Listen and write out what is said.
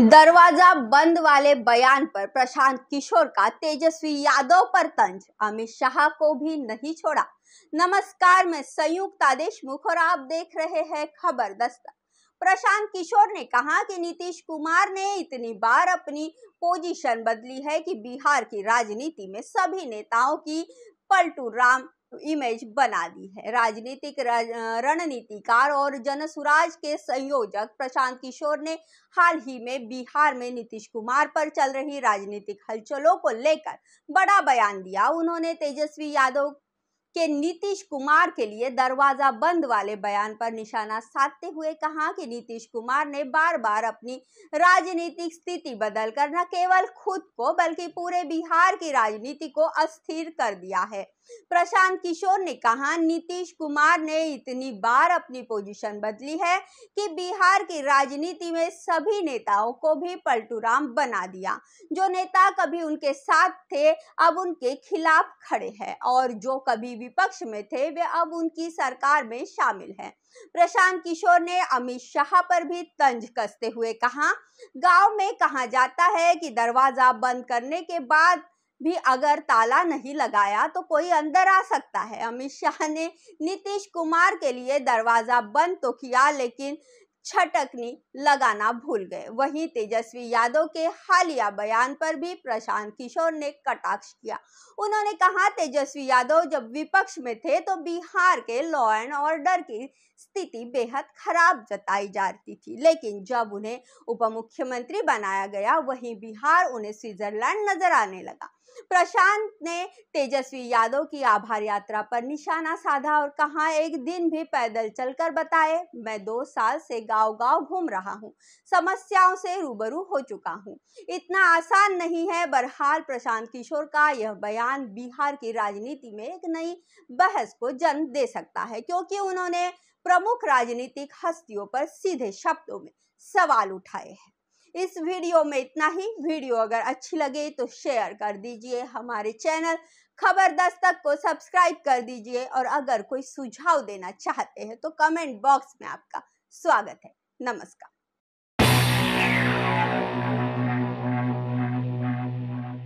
दरवाजा बंद वाले बयान पर प्रशांत किशोर का तेजस्वी यादव पर तंज अमित शाह को भी नहीं छोड़ा नमस्कार मैं संयुक्त आदेश मुख और आप देख रहे हैं खबर दस्तक प्रशांत किशोर ने कहा कि नीतीश कुमार ने इतनी बार अपनी पोजीशन बदली है कि बिहार की राजनीति में सभी नेताओं की पलटू राम इमेज बना दी है राजनीतिक रणनीतिकार और जनसुराज के संयोजक प्रशांत किशोर ने हाल ही में बिहार में नीतीश कुमार पर चल रही राजनीतिक हलचलों को लेकर बड़ा बयान दिया उन्होंने तेजस्वी यादव के नीतीश कुमार के लिए दरवाजा बंद वाले बयान पर निशाना साधते हुए कहा कि नीतीश कुमार ने बार बार अपनी राजनीतिक स्थिति बदलकर न केवल खुद को बल्कि पूरे बिहार की राजनीति को अस्थिर कर दिया है प्रशांत किशोर ने कहा नीतीश कुमार ने इतनी बार अपनी पोजीशन बदली है कि बिहार की राजनीति में सभी नेताओं को भी पलटूराम बना दिया जो नेता कभी उनके साथ थे अब उनके खिलाफ खड़े हैं और जो कभी भी विपक्ष में थे वे अब उनकी सरकार में शामिल हैं प्रशांत किशोर ने अमित शाह पर भी तंज कसते हुए कहा गांव में कहा जाता है कि दरवाजा बंद करने के बाद भी अगर ताला नहीं लगाया तो कोई अंदर आ सकता है अमित शाह ने नीतीश कुमार के लिए दरवाजा बंद तो किया लेकिन छटकनी लगाना भूल गए वहीं तेजस्वी यादव के हालिया बयान पर भी प्रशांत किशोर ने कटाक्ष किया उन्होंने कहा तेजस्वी यादव जब विपक्ष में थे तो बिहार के लॉ एंड ऑर्डर की स्थिति बेहद खराब जताई जा रही थी लेकिन जब उन्हें उप मुख्यमंत्री बनाया गया वहीं बिहार उन्हें स्विट्जरलैंड नजर आने लगा प्रशांत ने तेजस्वी यादव की आभार यात्रा पर निशाना साधा और कहा एक दिन भी पैदल चलकर बताए मैं दो साल से गांव गांव घूम रहा हूं समस्याओं से रूबरू हो चुका हूं इतना आसान नहीं है बरहाल प्रशांत किशोर का यह बयान बिहार की राजनीति में एक नई बहस को जन्म दे सकता है क्योंकि उन्होंने प्रमुख राजनीतिक हस्तियों पर सीधे शब्दों में सवाल उठाए हैं इस वीडियो में इतना ही वीडियो अगर अच्छी लगे तो शेयर कर दीजिए हमारे चैनल खबर दस्तक को सब्सक्राइब कर दीजिए और अगर कोई सुझाव देना चाहते हैं तो कमेंट बॉक्स में आपका स्वागत है नमस्कार